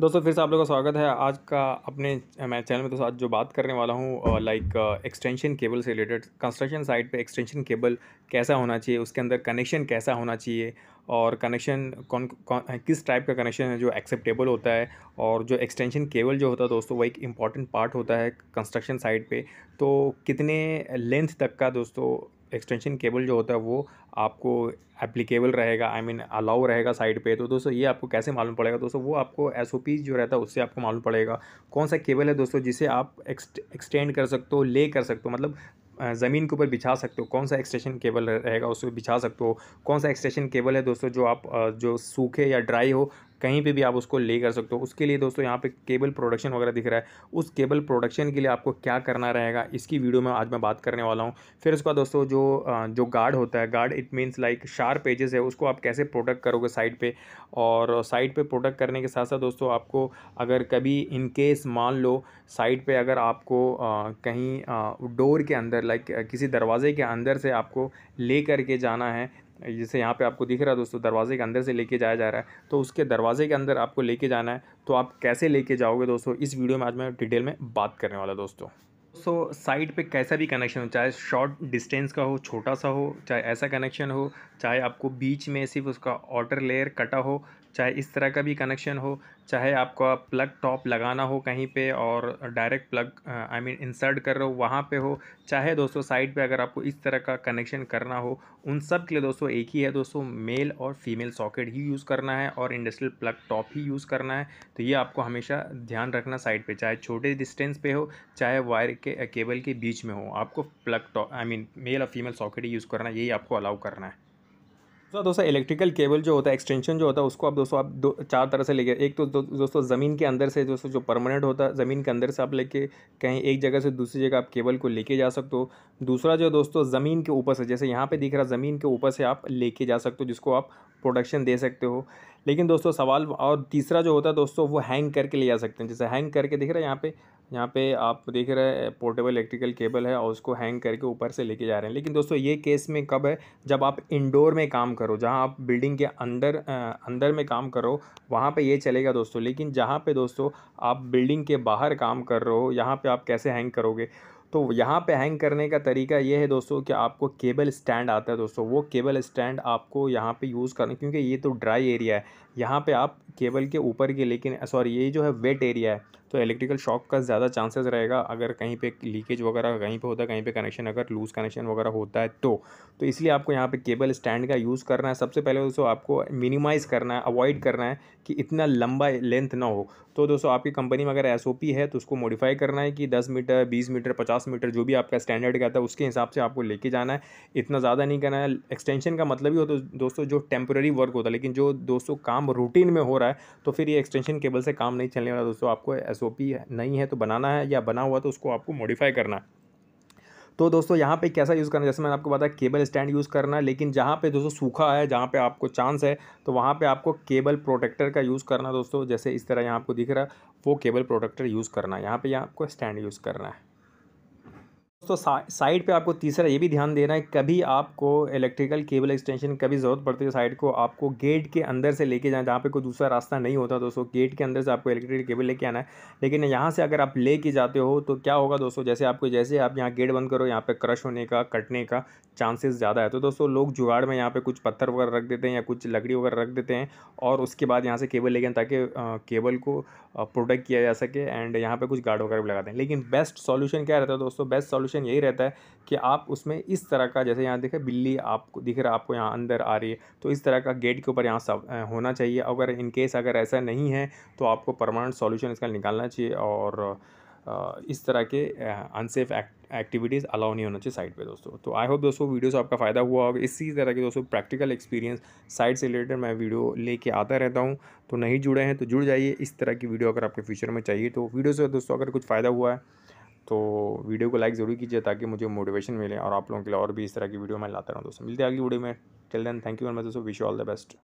दोस्तों फिर से आप लोगों का स्वागत है आज का अपने मैं चैनल में तो आज जो बात करने वाला हूँ लाइक एक्सटेंशन केबल से रिलेटेड कंस्ट्रक्शन साइट पे एक्सटेंशन केबल कैसा होना चाहिए उसके अंदर कनेक्शन कैसा होना चाहिए और कनेक्शन कौन कौन किस टाइप का कनेक्शन है जो एक्सेप्टेबल होता है और जो एक्सटेंशन केबल जो होता है दोस्तों वो एक इंपॉर्टेंट पार्ट होता है कंस्ट्रक्शन साइट पर तो कितने लेंथ तक का दोस्तों एक्सटेंशन केबल जो होता है वो आपको एप्लीकेबल रहेगा आई मीन अलाउ रहेगा साइड पे तो दोस्तों ये आपको कैसे मालूम पड़ेगा दोस्तों वो आपको एस जो रहता है उससे आपको मालूम पड़ेगा कौन सा केबल है दोस्तों जिसे आप एक्सटेंड कर सकते हो ले कर सकते हो मतलब ज़मीन के ऊपर बिछा सकते हो कौन सा एक्सटेंशन केबल रहेगा उसको बिछा सकते हो कौन सा एक्सटेंशन केबल है दोस्तों जो आप जो सूखे या ड्राई हो कहीं पे भी आप उसको ले कर सकते हो उसके लिए दोस्तों यहाँ पे केबल प्रोडक्शन वगैरह दिख रहा है उस केबल प्रोडक्शन के लिए आपको क्या करना रहेगा इसकी वीडियो में आज मैं बात करने वाला हूँ फिर उसके बाद दोस्तों जो जो गार्ड होता है guard it means like sharp edges है उसको आप कैसे प्रोटेक्ट करोगे साइड पर और साइड पर प्रोटेक्ट करने के साथ साथ दोस्तों आपको अगर कभी इनकेस मान लो साइड पर अगर आपको कहीं डोर के अंदर लाइक किसी दरवाजे के अंदर से आपको ले करके जाना है जैसे यहाँ पे आपको दिख रहा है दोस्तों दरवाजे के अंदर से लेके जाया जा रहा है तो उसके दरवाजे के अंदर आपको लेके जाना है तो आप कैसे लेके जाओगे दोस्तों इस वीडियो में आज मैं डिटेल में बात करने वाला दोस्तों सो so, साइट पे कैसा भी कनेक्शन हो चाहे शॉर्ट डिस्टेंस का हो छोटा सा हो चाहे ऐसा कनेक्शन हो चाहे आपको बीच में सिर्फ उसका ऑटर लेयर कटा हो चाहे इस तरह का भी कनेक्शन हो चाहे आपको प्लग टॉप लगाना हो कहीं पे और direct plug I mean insert कर रहे हो वहाँ पे हो चाहे दोस्तों साइड पे अगर आपको इस तरह का कनेक्शन करना हो उन सब के लिए दोस्तों एक ही है दोस्तों मेल और फीमेल सॉकेट ही यूज़ करना है और इंडस्ट्रियल प्लग टॉप ही यूज़ करना है तो ये आपको हमेशा ध्यान रखना साइड पर चाहे छोटे डिस्टेंस पर हो चाहे वायर के केबल के बीच में हो आपको plug top I mean male और फीमेल सॉकेट ही यूज़ करना यही आपको अलाउ करना है तो दोस्तों इलेक्ट्रिकल केबल जो होता है एक्सटेंशन जो होता है उसको आप दोस्तों आप दो चार तरह से लेके एक तो दोस्तों ज़मीन के अंदर से दोस्तों जो परमानेंट होता है ज़मीन के अंदर से आप लेके कहीं एक जगह से दूसरी जगह आप केबल को लेके जा सकते हो दूसरा जो दोस्तों ज़मीन के ऊपर से जैसे यहाँ पर दिख रहा ज़मीन के ऊपर से आप लेके जा सकते हो जिसको आप प्रोडक्शन दे सकते हो लेकिन दोस्तों सवाल और तीसरा जो होता है दोस्तों वो हैंग करके ले जा सकते हैं जैसे हैंग करके दिख रहा है यहाँ पे यहाँ पे आप देख रहे हैं पोर्टेबल इलेक्ट्रिकल केबल है और उसको हैंग करके ऊपर से लेके जा रहे हैं लेकिन दोस्तों ये केस में कब है जब आप इंडोर में काम कर करो जहाँ आप बिल्डिंग के अंदर आ, अंदर में काम करो वहाँ पे ये चलेगा दोस्तों लेकिन जहाँ पे दोस्तों आप बिल्डिंग के बाहर काम कर रहे हो यहाँ पे आप कैसे हैंग करोगे तो यहाँ पे हैंग करने का तरीका ये है दोस्तों कि आपको केबल स्टैंड आता है दोस्तों वो केबल स्टैंड आपको यहाँ पे यूज़ करना क्योंकि ये तो ड्राई एरिया है यहाँ पे आप केबल के ऊपर के लेकिन सॉरी ये जो है वेट एरिया है तो इलेक्ट्रिकल शॉक का ज़्यादा चांसेस रहेगा अगर कहीं पे लीकेज वगैरह कहीं पे होता है कहीं पे कनेक्शन अगर लूज़ कनेक्शन वगैरह होता है तो तो इसलिए आपको यहाँ पे केबल स्टैंड का यूज़ करना है सबसे पहले दोस्तों आपको मिनिमाइज़ करना है अवॉइड करना है कि इतना लंबा लेंथ ना हो तो दोस्तों आपकी कंपनी में अगर एस है तो उसको मॉडिफाई करना है कि दस मीटर बीस मीटर पचास मीटर जो भी आपका स्टैंडर्ड का था उसके हिसाब से आपको लेके जाना है इतना ज़्यादा नहीं करना है एक्सटेंशन का मतलब ही हो तो दोस्तों जो टेम्प्रेरी वर्क होता है लेकिन जो दोस्तों काम रूटीन में हो रहा है तो फिर ये एक्सटेंशन केबल से काम नहीं चलने वाला दोस्तों आपको एस नहीं है तो बनाना है या बना हुआ तो उसको आपको मॉडिफाई करना है तो दोस्तों यहाँ पे कैसा यूज़ करना है जैसे मैंने आपको बताया केबल स्टैंड यूज़ करना है लेकिन जहाँ पे दोस्तों सूखा है जहाँ पे आपको चांस है तो वहाँ पे आपको केबल प्रोटेक्टर का यूज़ करना दोस्तों जैसे इस तरह यहाँ आपको दिख रहा है वो केबल प्रोटेक्टर यूज़ करना है यहाँ पर यहाँ आपको स्टैंड यूज़ करना है दोस्तों सा, साइड पे आपको तीसरा ये भी ध्यान देना है कभी आपको इलेक्ट्रिकल केबल एक्सटेंशन कभी ज़रूरत पड़ती है साइड को आपको गेट के अंदर से लेके जाना जहाँ पे कोई दूसरा रास्ता नहीं होता दोस्तों गेट के अंदर से आपको इलेक्ट्रिकल केबल लेके आना है लेकिन यहाँ से अगर आप लेके जाते हो तो क्या होगा दोस्तों जैसे आपको जैसे आप यहाँ गेट बंद करो यहाँ पर क्रश होने का कटने का चांसेस ज़्यादा है तो दोस्तों लोग जुगाड़ में यहाँ पर कुछ पत्थर वगैरह रख देते हैं या कुछ लकड़ी वगैरह रख देते हैं और उसके बाद यहाँ से केबल लेके ताकि केबल को प्रोटेक्ट किया जा सके एंड यहाँ पर कुछ गार्ड वगैरह भी लगाते हैं लेकिन बेस्ट सोल्यूशन क्या रहता है दोस्तों बेस्ट सोल्यूशन क्वेश्चन यही रहता है कि आप उसमें इस तरह का जैसे यहाँ देखें बिल्ली आपको दिख रहा है आपको यहाँ अंदर आ रही है तो इस तरह का गेट के ऊपर यहाँ सब होना चाहिए अगर इन केस अगर ऐसा नहीं है तो आपको परमानेंट सॉल्यूशन इसका निकालना चाहिए और इस तरह के अनसेफ एक्टिविटीज़ अलाउ नहीं होना चाहिए साइट पे दोस्तों तो आई होप दोस्तों वीडियो से आपका फ़ायदा हुआ होगा इसी तरह के दोस्तों प्रैक्टिकल एक्सपीरियंस साइट से रिलेटेड मैं वीडियो लेके आता रहता हूँ तो नहीं जुड़े हैं तो जुड़ जाइए इस तरह की वीडियो अगर आपके फ्यूचर में चाहिए तो वीडियो से दोस्तों अगर कुछ फ़ायदा हुआ है तो वीडियो को लाइक ज़रूर कीजिए ताकि मुझे मोटिवेशन मिले और आप लोगों के लिए और भी इस तरह की वीडियो मैं लाता रहूँ दोस्तों मिलते हैं अगली वीडियो में till then thank you very much दोस्तों विश ऑल द बेस्ट